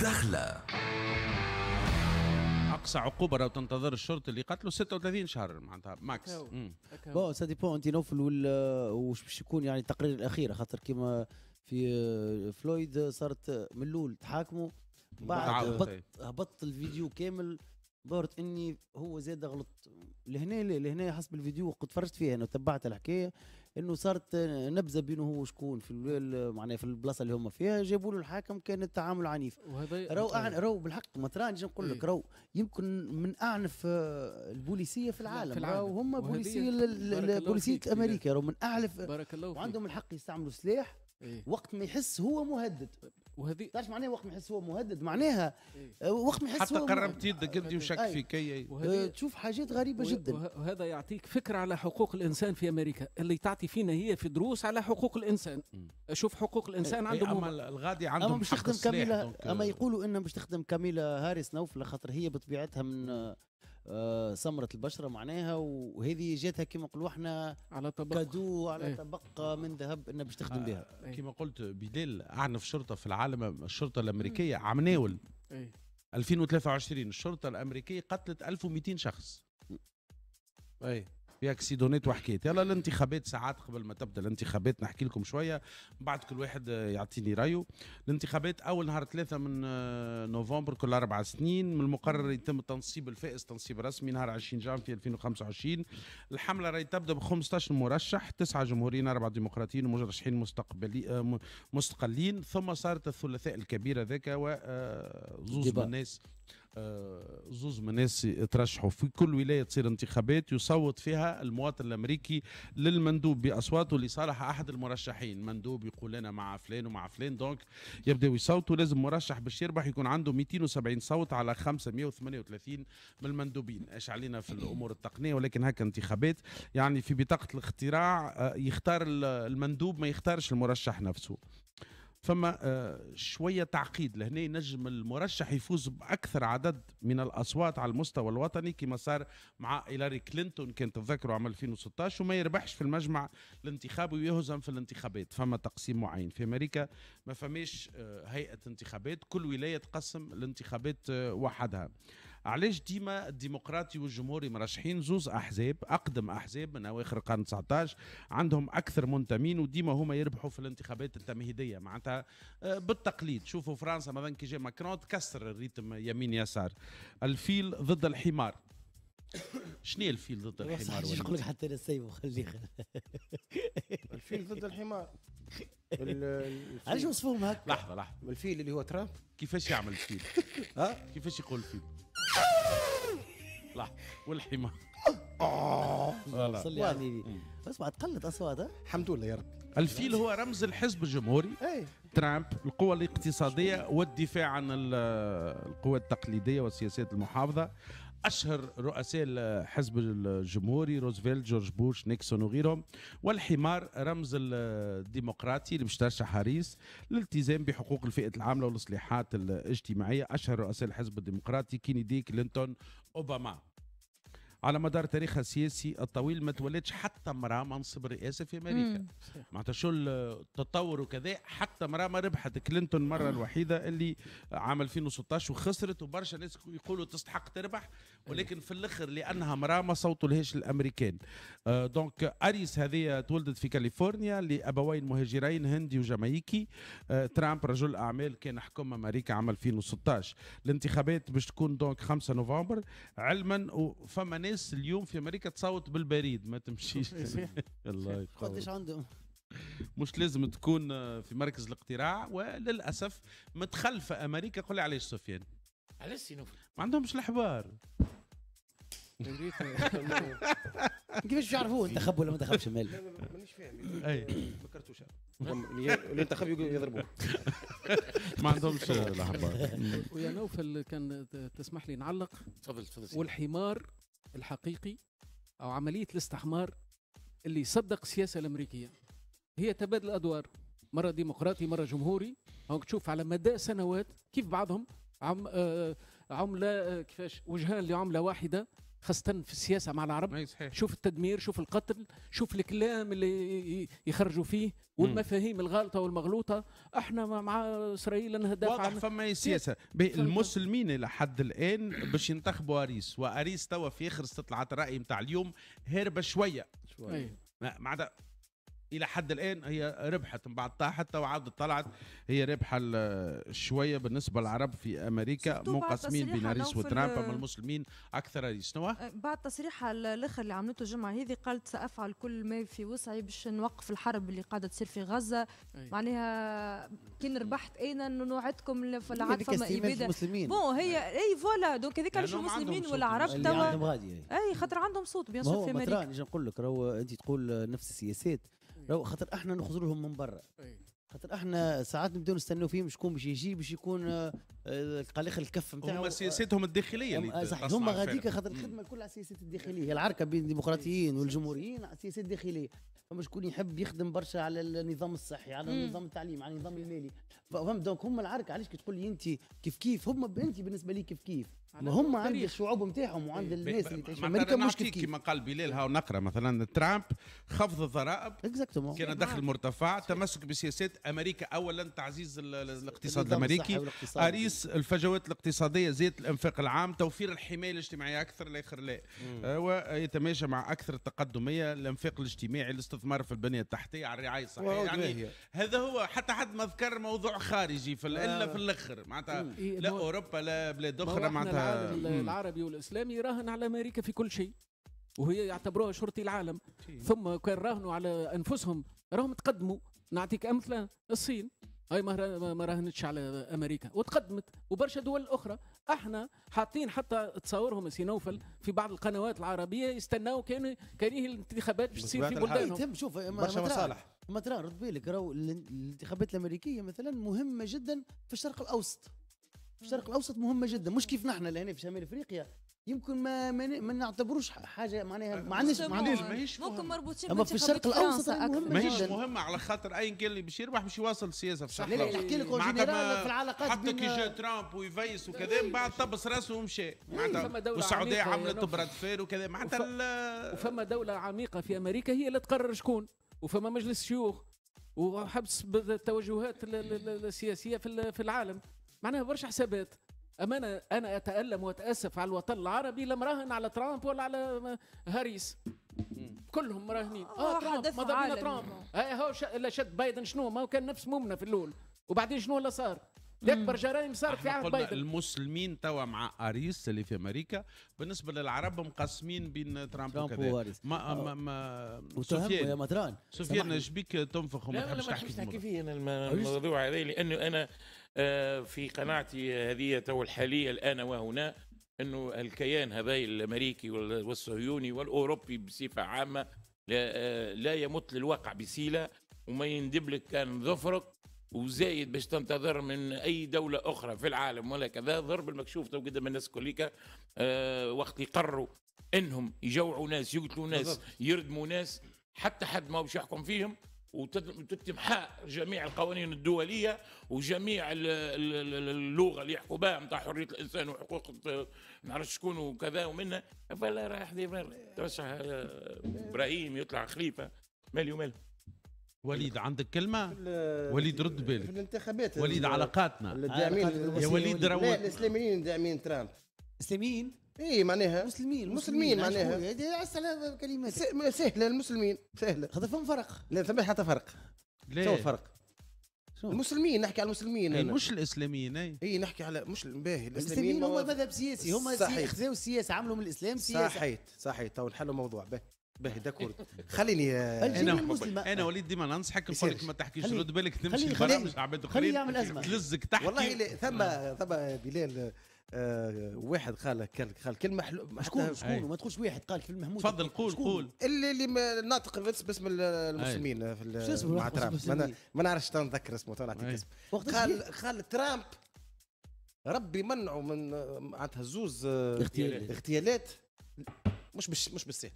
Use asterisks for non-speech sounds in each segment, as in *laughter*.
الدخلة اقصى عقوبه لو تنتظر الشرطي اللي قتله 36 شهر معناتها ماكس بون سا ديبون انت نوفل وش باش يكون يعني التقرير الاخير خاطر كيما في آه، فلويد صارت آه، من الاول تحاكموا بعد هبط هبط الفيديو كامل ظهرت اني هو زاد غلط لهنا لهنا حسب الفيديو قد تفرجت فيه انا وتبعت الحكايه انه صارت نبذه بينه هو وشكون في معناها في البلاصه اللي هما فيها جابوا له الحاكم كان التعامل عنيف رو طيب. أعن... رو بالحق ما ترانيش نقول لك إيه. رو يمكن من اعنف آه، البوليسيه في العالم, في العالم. وهم بوليسيه بوليسيه إيه. امريكا رو من اعنف وعندهم الحق يستعملوا سلاح إيه؟ وقت ما يحس هو مهدد وهذه تعرف معناها وقت ما يحس هو مهدد معناها إيه. آه، وقت ما يحس حتى قربت يدك انت وشك في كي آه، تشوف حاجات غريبه جدا وهذا يعطيك فكره على حقوق الانسان في امريكا اللي تعطي فينا هي في دروس على حقوق الانسان شوف حقوق الانسان إيه, إيه، عندهم اما الغادي عندهم اما مش تخدم كاميلا اما آه. يقولوا انها مش تخدم كاميلا هاريس نوفل خاطر هي بطبيعتها من آه، سمرة البشرة معناها وهذه جاتها كما نقولوا احنا على طبق كادو على ايه. طبق من ذهب انها باش تخدم آه، بها ايه. كما قلت بلال اعنف شرطة في العالم الشرطة الامريكية إيه. عمناول ايه. 2023 الشرطة الامريكية قتلت 1200 شخص ايه, إيه. ياك سيدونيت وحكيت يلا الانتخابات ساعات قبل ما تبدا الانتخابات نحكي لكم شويه بعد كل واحد يعطيني رايه الانتخابات اول نهار ثلاثة من نوفمبر كل اربع سنين من المقرر يتم تنصيب الفائز تنصيب رسمي نهار 20 في 2025 الحمله راهي تبدا ب 15 مرشح تسعه جمهوريين اربعه ديمقراطيين ومرشحين مستقبلي آه، مستقلين ثم صارت الثلاثاء الكبير هذاك وزوز آه، من الناس آه، زوز من الناس يترشحوا في كل ولايه تصير انتخابات يصوت فيها المواطن الامريكي للمندوب باصواته لصالح احد المرشحين مندوب يقول انا مع فلان ومع فلان دونك يبداوا يصوتوا لازم مرشح باش يربح يكون عنده 270 صوت على 538 من المندوبين ايش علينا في الامور التقنيه ولكن هكا انتخابات يعني في بطاقه الاختراع آه، يختار المندوب ما يختارش المرشح نفسه فما آه، شوية تعقيد لهنا نجم المرشح يفوز بأكثر عدد من الأصوات على المستوى الوطني كما صار مع هيلاري كلينتون كان تذكروا عام 2016 وما يربحش في المجمع الانتخابي ويهزم في الانتخابات فما تقسيم معين في أمريكا ما فماش آه، هيئة انتخابات كل ولاية تقسم الانتخابات آه، وحدها علاش ديما الديمقراطي والجمهوري مرشحين زوز احزاب اقدم احزاب من اواخر القرن 19 عندهم اكثر منتمين وديما هما يربحوا في الانتخابات التمهيديه معناتها آه، بالتقليد شوفوا فرنسا مثلا كي جا ماكرون تكسر الريتم يمين يسار الفيل ضد الحمار شنو الفيل ضد الحمار ولا يقول لك حتى انا سايبه خليه الفيل ضد الحمار علاش وصفوهم هكا لحظه لحظه الفيل اللي هو ترامب كيفاش يعمل الفيل؟ *laughs* ها كيفاش يقول الفيل؟ الأفلح والحمار *laughs* آه. وصل لي على اسمع تقلد اصوات الحمد لله يا رب الفيل هو رمز الحزب الجمهوري إيه. ترامب القوى الاقتصاديه والدفاع عن القوى التقليديه والسياسات المحافظه اشهر رؤساء الحزب الجمهوري روزفلت جورج بوش نيكسون وغيرهم والحمار رمز الديمقراطي اللي مش حريص للالتزام بحقوق الفئه العامله والاصلاحات الاجتماعيه اشهر رؤساء الحزب الديمقراطي كينيدي كلينتون اوباما على مدار تاريخها السياسي الطويل ما تولدش حتى امراه منصب رئاسه في امريكا معناتها شو التطور وكذا حتى امراه ما ربحت كلينتون مره الوحيده اللي عام 2016 وخسرت وبرشا ناس يقولوا تستحق تربح إيه. ولكن في الاخر لانها مراه ما صوتوا لهش الامريكان آه دونك اريس هذه تولدت في كاليفورنيا لابوين مهاجرين هندي وجامايكي آه ترامب رجل اعمال كان حكم امريكا عام 2016 الانتخابات باش تكون دونك 5 نوفمبر علما وفما ناس اليوم في امريكا تصوت بالبريد ما تمشيش *laughs* الله قديش عندهم مش لازم تكون في مركز الاقتراع وللاسف متخلفه امريكا قول لي علاش سفيان علاش سينوفر ما عندهمش الحبار *laughs* كيفاش يعرفوه انتخب ولا ما انتخبش مال لا لا مانيش فاهم اي فكرتوش اللي انتخب يضربوه *laughs* ما عندهمش الاحبار ويا نوفل كان تسمح لي نعلق تفضل تفضل والحمار الحقيقي او عمليه الاستحمار اللي صدق السياسه الامريكيه هي تبادل الادوار مره ديمقراطي مره جمهوري هونك تشوف على مدى سنوات كيف بعضهم عم آه، عمله آه، كيفاش وجهان لعمله واحده خاصة في السياسة مع العرب صحيح. شوف التدمير شوف القتل شوف الكلام اللي يخرجوا فيه والمفاهيم الغالطة والمغلوطة احنا مع إسرائيل انها نهدف واضح فما سياسة المسلمين إلى حد الآن باش ينتخبوا أريس وأريس توا في آخر استطلاعات الرأي نتاع اليوم هرب شوية شوية معناتها الى حد الان هي ربحت من بعد حتى وعادت طلعت هي ربحه شويه بالنسبه للعرب في امريكا منقسمين بين هاريس وترامب اما المسلمين اكثر هاريس أه، بعد تصريح الاخر اللي عملته الجمعه هذه قالت سافعل كل ما في وسعي باش نوقف الحرب اللي قاعده تصير في غزه أي. معناها كي ربحت انا نوعدكم العاد فما اباده بون هي اي فوالا دونك هذيك علاش المسلمين والعرب توا اي خاطر عندهم صوت بيان في امريكا نجي نقول لك راهو انت تقول نفس السياسات لو خاطر احنا نخزر لهم من برا خاطر احنا ساعات نبداو نستناو فيهم شكون باش يجي باش يكون آه، قلق الكف نتاعهم هما سياستهم الداخليه اللي صح هما غاديك خاطر الخدمه كلها على السياسات الداخليه العركه بين الديمقراطيين والجمهوريين على السياسات الداخليه فما شكون يحب يخدم برشا على النظام الصحي على النظام التعليم على النظام المالي فهم دونك هما العركه علاش كي تقول لي انت كيف كيف هما انت بالنسبه لي كيف كيف ما هم عند الشعوب نتاعهم وعند إيه، الناس اللي تعيش في امريكا مش كيف كيما قال بلال هاو نقرا مثلا ترامب خفض الضرائب اكزاكتومون كان دخل مرتفع تمسك بسياسات امريكا اولا تعزيز الاقتصاد الامريكي اريس الفجوات الاقتصاديه زياده الانفاق العام توفير الحمايه الاجتماعيه اكثر الاخر لا آه، ويتماشى مع اكثر التقدميه الانفاق الاجتماعي الاستثمار في البنيه التحتيه على الرعايه الصحيه يعني هذا هو حتى حد ما ذكر موضوع خارجي الا في الاخر معناتها لا إيه، اوروبا لا بلاد اخرى معناتها العالم العربي والاسلامي يراهن على امريكا في كل شيء وهي يعتبروها شرطي العالم ثم كان راهنوا على انفسهم راهم تقدموا نعطيك امثله الصين هاي ما راهنتش على امريكا وتقدمت وبرشا دول اخرى احنا حاطين حتى تصورهم سينوفل في بعض القنوات العربيه يستناو كانوا كانه الانتخابات باش تصير في بلدانهم شوف برشا مصالح ما ترى رد بالك راهو الانتخابات الامريكيه مثلا مهمه جدا في الشرق الاوسط في الشرق الاوسط مهمه جدا مش كيف نحن هنا في شمال افريقيا يمكن ما ما نعتبروش حاجه معناها ما عندناش ما عندناش ممكن مربوطين اما في الشرق الاوسط مهمه جدا مهمه على خاطر اي كان اللي باش يربح باش يواصل السياسه في الشرق الاوسط نحكي لك في العلاقات حتى كي جا ترامب ويفيس وكذا من بعد طبس راسه ومشى معناتها والسعوديه عملت براد فير وكذا معناتها وفما دوله عميقه في امريكا هي اللي تقرر شكون وفما مجلس شيوخ وحبس التوجهات السياسيه في العالم معناها برشا حسابات اما انا انا اتالم واتاسف على الوطن العربي لم راهن على ترامب ولا على هاريس كلهم مراهنين اه, آه، ترامب ماذا بينا ترامب آه، هو شد بايدن شنو ما هو كان نفس مؤمنه في الاول وبعدين شنو اللي صار اكبر جرائم صارت في عهد بايدن المسلمين توا مع اريس اللي في امريكا بالنسبه للعرب مقسمين بين ترامب, ترامب وكذا ما ما آه. ما سفيان يا مدران سفيان ايش بيك تنفخ وما تحبش تحكي فيه انا الموضوع هذا لانه انا آه، في قناعتي هذه الحالية الآن وهنا أنه الكيان هذا الأمريكي والصهيوني والأوروبي بصفة عامة لا آه، يمت للواقع بسيلة وما يندب لك كان ظفرك وزايد باش تنتظر من اي دوله اخرى في العالم ولا كذا ضرب المكشوف تو قدام الناس كليكا آه، وقت يقروا انهم يجوعوا ناس يقتلوا ناس يردموا ناس حتى حد ما باش يحكم فيهم وتتم جميع القوانين الدولية وجميع اللغة اللي يحكوا بها نتاع حرية الإنسان وحقوق نعرفش شكون وكذا ومنها فلا رايح ديما توسع آه، إبراهيم يطلع خليفة مالي ومال وليد عندك كلمة وليد رد بالك في الانتخابات وليد علاقاتنا الداعمين يا وليد رو... الإسلاميين داعمين ترامب إسلاميين اي معناها مسلمين مسلمين معناها كلمات سهله المسلمين سهله هذا فهم فرق لا ثم حتى فرق ليه؟ شو فرق؟ المسلمين نحكي على المسلمين أي مش الاسلاميين اي إيه، نحكي على مش باهي الاسلاميين هما مذهب سياسي هما اخذوا السياسه عملوا من الاسلام سياسه صحيت صحيت تو نحلوا الموضوع باهي باهي داكورد *laughs* خليني آه، انا انا وليد ديما ننصحك نقول لك ما تحكيش رد بالك تمشي لبرامج عباد خليه يعمل ازمه تلزك تحكي والله آه. ثم ثم بلال آه، واحد قال قال كلمه حلوه شكون شكون ما تقولش واحد قال في المهمود تفضل قول قول اللي اللي ناطق باسم المسلمين في اسمه مع ترامب ما نعرفش تنذكر اسمه تو نعطيك اسمه قال قال ترامب ربي منعه من معناتها زوز اغتيالات اغتيالات مش مش مش بالسهل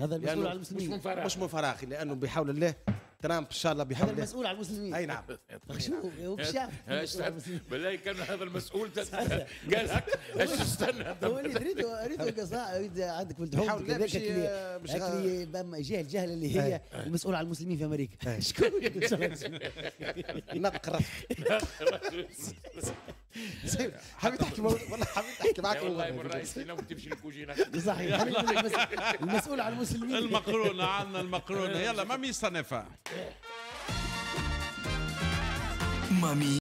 هذا المسؤول على المسلمين مش من فراغ لانه بحول الله ترامب ان شاء الله بحول هذا المسؤول على المسلمين اي نعم *laughs* طيب. شو *laughs* بالله كان هذا المسؤول *laughs* قال هك ايش استنى هو اللي ريتو ريتو قصاء عندك ولد حوم مش اللي جهه الجهله اللي هي المسؤول على المسلمين في امريكا شكون نقرا يعني حبيت احكي والله حبيت احكي معك والله يا الرئيس لو بتمشي الكوجينه صحيح *laughs* المسؤول عن المسلمين المقرونه عنا المقرونه يلا مامي صنفه مامي